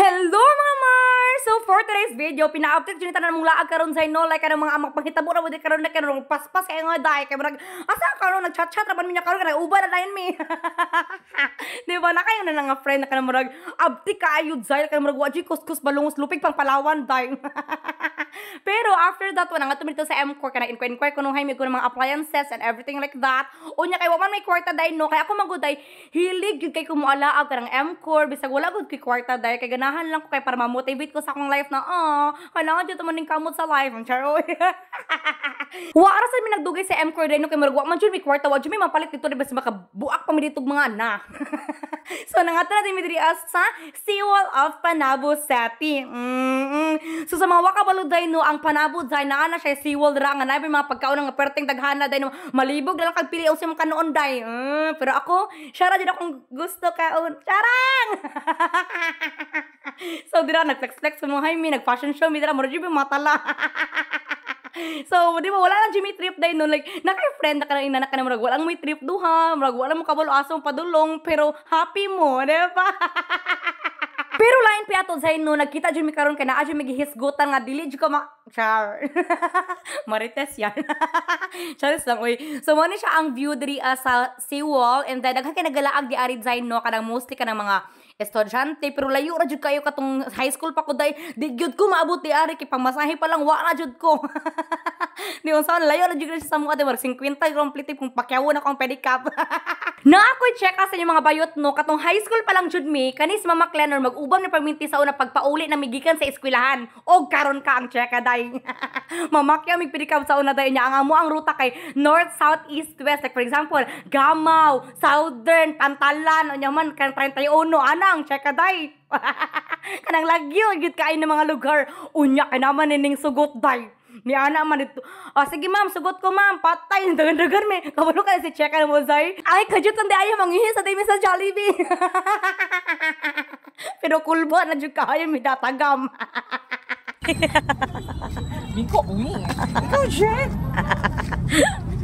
Hello mga Mar! So for today's video, pina-update yun tanan mong laag karon sa ino, like kanang mga amak panghitabo na di karon na karon paspas kay nga dai kay murag asa ka karon nagchat-chat raman mi karon kay uba na lain mi. Di ba na kayo na nga friend na kanang murag abti kaayo dai kay murag wa kuskus balungos lupig pang Palawan dai. Pero after that, wala nga tuminito sa M-Core, kana in-inquire ko nung hay, may ko ng mga appliances and everything like that. O niya, kay waman may kwarta day, no? Kaya ako maguday, hilig yun kay kumualaag ka ng M-Core, bisag wala gud kay kwarta day, kay ganahan lang ko kay para ma-motivate ko sa akong life na, ah, kailangan dito man kamot sa life, ang charo. Oh. Wa aras mi nagdugay sa M Cordaino kay murag wa man jud mi kwarta wa jud mi mapalit dito bas makabuak pa mi dito mga ana. so nangata na mi diri sa Seawall of Panabo City. Mm-mm. So sa mga wakabalo day no ang Panabo day na ana siya Seawall ra nga nabi mga pagkaon nga perteng daghana day no malibog lang kag pili unsa mo kanoon day. Mm, pero ako syara jud akong gusto kaon. Charang! so dira nag flex flex mo hay mi nag fashion show mi dira murag jud matala. so, di ba, wala lang Jimmy trip dahil nun. Like, naka-friend na ka na inanak ka na murag, walang may trip duha, murag, wala mo kabalo aso padulong, pero happy mo, di ba? Pero lain pa ato sa no, nagkita jud mi karon kay na, jud mi gihisgutan nga dili jud ka ma char. Marites yan. Charis lang uy. So mo ni siya ang view diri uh, sa seawall and then daghan kay nagalaag di ari design no kanang mostly kanang mga estudyante pero layo ra jud kayo katong high school pa ko day di gyud ko maabot di ari kay pamasahe pa lang wa na jud ko di mo layo ra jud sa mga di 50 complete kung pakyawo na kong pedicab na ako check sa inyong mga bayot no katong high school pa lang jud mi kanis mama Cleaner mag-ubang ni pagminti sa una pagpauli na migikan sa eskwelahan og karon ka ang checka day mamakya mig pedicab sa una day nya ang amo ang ruta kay north south east west like for example Gamaw Southern Pantalan o nyaman kan 31 ana lang, check a day. Kanang lagyo, git kain ng mga lugar. Unya ka naman ining sugot day. Ni ana man ito. Ah, sige ma'am, sugot ko ma'am. Patay, dagan-dagan me. Kabalo ka si check ano mo, Zay. Ay, kajut ang ayaw mangihi sa day sa Jollibee. Pero kulbo na jud kayo mi datagam. Biko umi. Ikaw, Jet.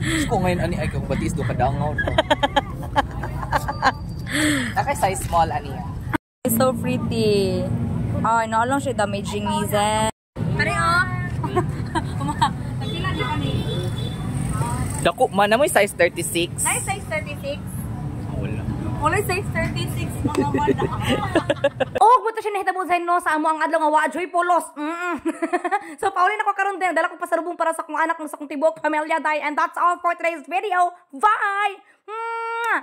Gusto ko ngayon, ani, ay, kung batis do kadangaw. Nakay size small, ani ah so pretty. Oh, nolong siya damaging ni Zen. Eh. Pare, oh. Nagpila di ka ni. Dako, size 36. Nice size 36. Wala. Wala size 36 mga bata. oh, buta siya nahitabo sa no sa amo ang adlaw nga wa joy polos. Mm -mm. so paulin ako karon din, dala ko pasarubong para sa kong anak ng sa kong tibok pamilya dai and that's all for today's video. Bye.